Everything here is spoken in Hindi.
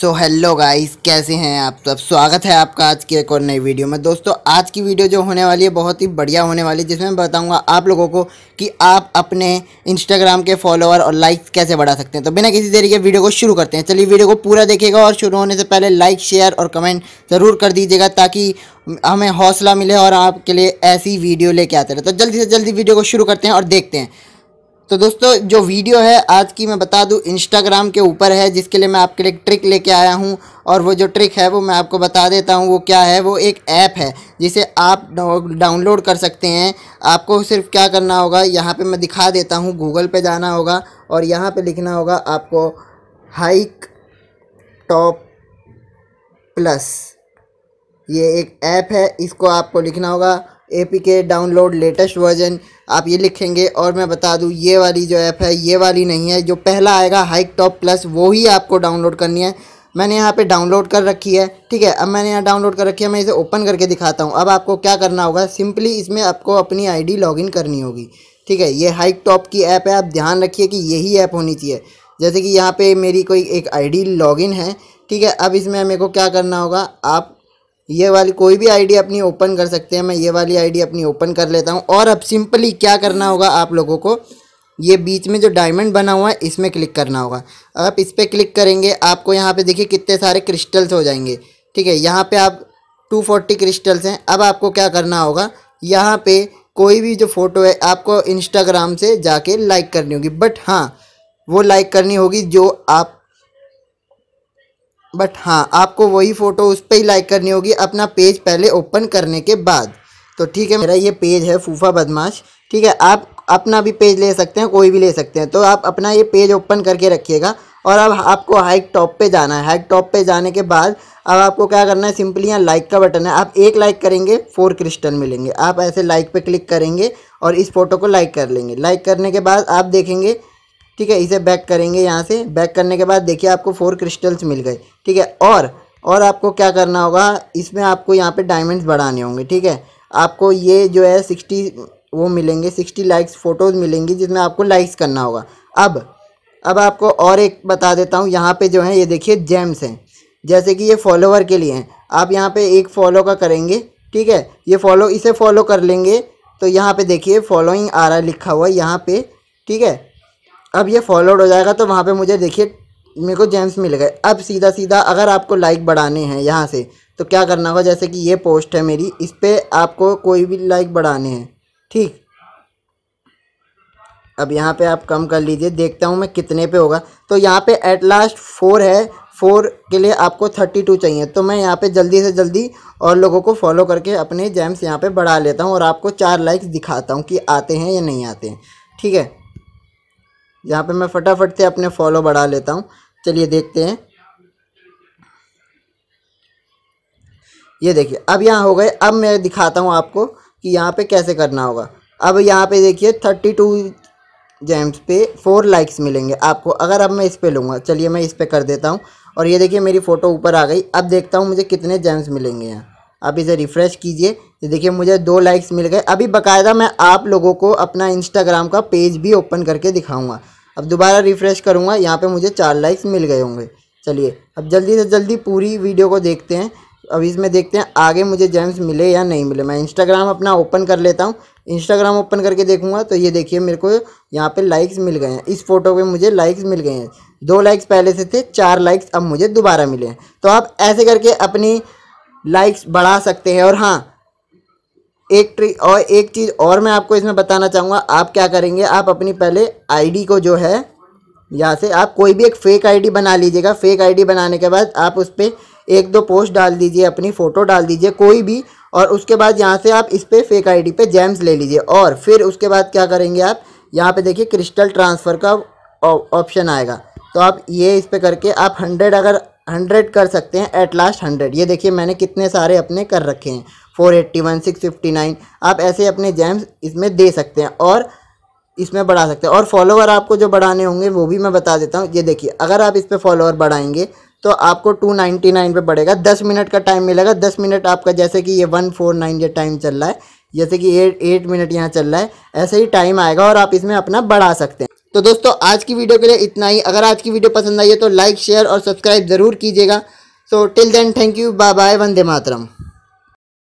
सो हेलो गाइस कैसे हैं आप सब स्वागत है आपका आज की एक और नई वीडियो में दोस्तों आज की वीडियो जो होने वाली है बहुत ही बढ़िया होने वाली है जिसमें मैं बताऊंगा आप लोगों को कि आप अपने इंस्टाग्राम के फॉलोअर और लाइक्स कैसे बढ़ा सकते हैं तो बिना किसी तरीके वीडियो को शुरू करते हैं चलिए वीडियो को पूरा देखिएगा और शुरू होने से पहले लाइक शेयर और कमेंट ज़रूर कर दीजिएगा ताकि हमें हौसला मिले और आपके लिए ऐसी वीडियो लेके आते रहे तो जल्दी से जल्दी वीडियो को शुरू करते हैं और देखते हैं तो दोस्तों जो वीडियो है आज की मैं बता दूं इंस्टाग्राम के ऊपर है जिसके लिए मैं आपके लिए ट्रिक लेके आया हूं और वो जो ट्रिक है वो मैं आपको बता देता हूं वो क्या है वो एक ऐप है जिसे आप डाउनलोड कर सकते हैं आपको सिर्फ क्या करना होगा यहाँ पे मैं दिखा देता हूँ गूगल पे जाना होगा और यहाँ पर लिखना होगा आपको हाइक टॉप प्लस ये एक ऐप है इसको आपको लिखना होगा A P K download latest version आप ये लिखेंगे और मैं बता दूँ ये वाली जो ऐप है ये वाली नहीं है जो पहला आएगा हाइक टॉप प्लस वो ही आपको डाउनलोड करनी है मैंने यहाँ पे डाउनलोड कर रखी है ठीक है अब मैंने यहाँ डाउनलोड कर रखी है मैं इसे ओपन करके दिखाता हूँ अब आपको क्या करना होगा सिंपली इसमें आपको अपनी आईडी लॉगिन करनी होगी ठीक है ये हाइक टॉप की ऐप है आप ध्यान रखिए कि यही ऐप होनी चाहिए जैसे कि यहाँ पे मेरी कोई एक आईडी लॉगिन है ठीक है अब इसमें मेरे को क्या करना होगा आप ये वाली कोई भी आईडी अपनी ओपन कर सकते हैं मैं ये वाली आईडी अपनी ओपन कर लेता हूँ और अब सिंपली क्या करना होगा आप लोगों को ये बीच में जो डायमंड बना हुआ है इसमें क्लिक करना होगा आप इस पर क्लिक करेंगे आपको यहाँ पे देखिए कितने सारे क्रिस्टल्स हो जाएंगे ठीक है यहाँ पे आप 240 क्रिस्टल्स हैं अब आपको क्या करना होगा यहाँ पे कोई भी जो फ़ोटो है आपको इंस्टाग्राम से जाके लाइक करनी होगी बट हाँ वो लाइक करनी होगी जो आप बट हाँ आपको वही फ़ोटो उस पर ही लाइक करनी होगी अपना पेज पहले ओपन करने के बाद तो ठीक है मेरा ये पेज है फूफा बदमाश ठीक है आप अपना भी पेज ले सकते हैं कोई भी ले सकते हैं तो आप अपना ये पेज ओपन करके रखिएगा और अब आपको हाइक टॉप पे जाना है हाइक टॉप पे जाने के बाद अब आपको क्या करना है सिंपली यहाँ लाइक का बटन है आप एक लाइक करेंगे फोर क्रिस्टन मिलेंगे आप ऐसे लाइक पे क्लिक करेंगे और इस फोटो को लाइक कर लेंगे लाइक करने के बाद आप देखेंगे ठीक है इसे बैक करेंगे यहाँ से बैक करने के बाद देखिए आपको फोर क्रिस्टल्स मिल गए ठीक है और और आपको क्या करना होगा इसमें आपको यहाँ पे डायमंड्स बढ़ाने होंगे ठीक है आपको ये जो है सिक्सटी वो मिलेंगे सिक्सटी लाइक्स फ़ोटोज़ मिलेंगी जिसमें आपको लाइक्स करना होगा अब अब आपको और एक बता देता हूँ यहाँ पे जो है ये देखिए जेम्स हैं जैसे कि ये फॉलोवर के लिए हैं आप यहाँ पे एक फॉलो का करेंगे ठीक है ये फॉलो इसे फॉलो कर लेंगे तो यहाँ पे देखिए फॉलोइंग आ रहा लिखा हुआ यहाँ पे ठीक है अब ये फॉलोड हो जाएगा तो वहाँ पे मुझे देखिए मेरे को जेम्स मिल गए अब सीधा सीधा अगर आपको लाइक बढ़ाने हैं यहाँ से तो क्या करना होगा जैसे कि ये पोस्ट है मेरी इस पर आपको कोई भी लाइक बढ़ाने हैं ठीक अब यहाँ पे आप कम कर लीजिए देखता हूँ मैं कितने पे होगा तो यहाँ पे एट लास्ट फोर है फोर के लिए आपको थर्टी टू चाहिए तो मैं यहाँ पे जल्दी से जल्दी और लोगों को फॉलो करके अपने जैम्स यहाँ पे बढ़ा लेता हूँ और आपको चार लाइक्स दिखाता हूँ कि आते हैं या नहीं आते हैं ठीक है यहाँ पे मैं फटाफट से अपने फॉलो बढ़ा लेता हूँ चलिए देखते हैं ये देखिए अब यहाँ हो गए अब मैं दिखाता हूँ आपको कि यहाँ पे कैसे करना होगा अब यहाँ पे देखिए थर्टी टू जेम्स पे फोर लाइक्स मिलेंगे आपको अगर अब मैं इस पर लूँगा चलिए मैं इस पर कर देता हूँ और ये देखिए मेरी फ़ोटो ऊपर आ गई अब देखता हूँ मुझे कितने जेम्स मिलेंगे यहाँ आप इसे रिफ़्रेश कीजिए देखिए मुझे दो लाइक्स मिल गए अभी बकायदा मैं आप लोगों को अपना इंस्टाग्राम का पेज भी ओपन करके दिखाऊंगा अब दोबारा रिफ़्रेश करूंगा यहाँ पे मुझे चार लाइक्स मिल गए होंगे चलिए अब जल्दी से जल्दी पूरी वीडियो को देखते हैं अब इसमें देखते हैं आगे मुझे जेम्स मिले या नहीं मिले मैं इंस्टाग्राम अपना ओपन कर लेता हूँ इंस्टाग्राम ओपन करके देखूंगा तो ये देखिए मेरे को यहाँ पर लाइक्स मिल गए हैं इस फोटो पर मुझे लाइक्स मिल गए हैं दो लाइक्स पहले से थे चार लाइक्स अब मुझे दोबारा मिले हैं तो आप ऐसे करके अपनी लाइक्स बढ़ा सकते हैं और हाँ एक ट्रिक और एक चीज़ और मैं आपको इसमें बताना चाहूँगा आप क्या करेंगे आप अपनी पहले आईडी को जो है यहाँ से आप कोई भी एक फ़ेक आईडी बना लीजिएगा फ़ेक आईडी बनाने के बाद आप उस पर एक दो पोस्ट डाल दीजिए अपनी फ़ोटो डाल दीजिए कोई भी और उसके बाद यहाँ से आप इस पर फेक आई डी जैम्स ले लीजिए और फिर उसके बाद क्या करेंगे आप यहाँ पर देखिए क्रिस्टल ट्रांसफ़र का ऑप्शन आएगा तो आप ये इस पर करके आप हंड्रेड अगर हंड्रेड कर सकते हैं एट लास्ट हंड्रेड ये देखिए मैंने कितने सारे अपने कर रखे हैं four eighty one six fifty nine आप ऐसे अपने जैम्स इसमें दे सकते हैं और इसमें बढ़ा सकते हैं और फॉलोवर आपको जो बढ़ाने होंगे वो भी मैं बता देता हूँ ये देखिए अगर आप इस पर फॉलोवर बढ़ाएंगे तो आपको टू नाइन्टी नाइन पर बढ़ेगा दस मिनट का टाइम मिलेगा दस मिनट आपका जैसे कि ये वन फोर नाइन ये टाइम चल रहा है जैसे कि एट एट मिनट यहाँ चल रहा है ऐसे ही टाइम आएगा और आप इसमें अपना बढ़ा सकते हैं तो दोस्तों आज की वीडियो के लिए इतना ही अगर आज की वीडियो पसंद आई है तो लाइक शेयर और सब्सक्राइब ज़रूर कीजिएगा so till then thank you bye bye Vande Mataram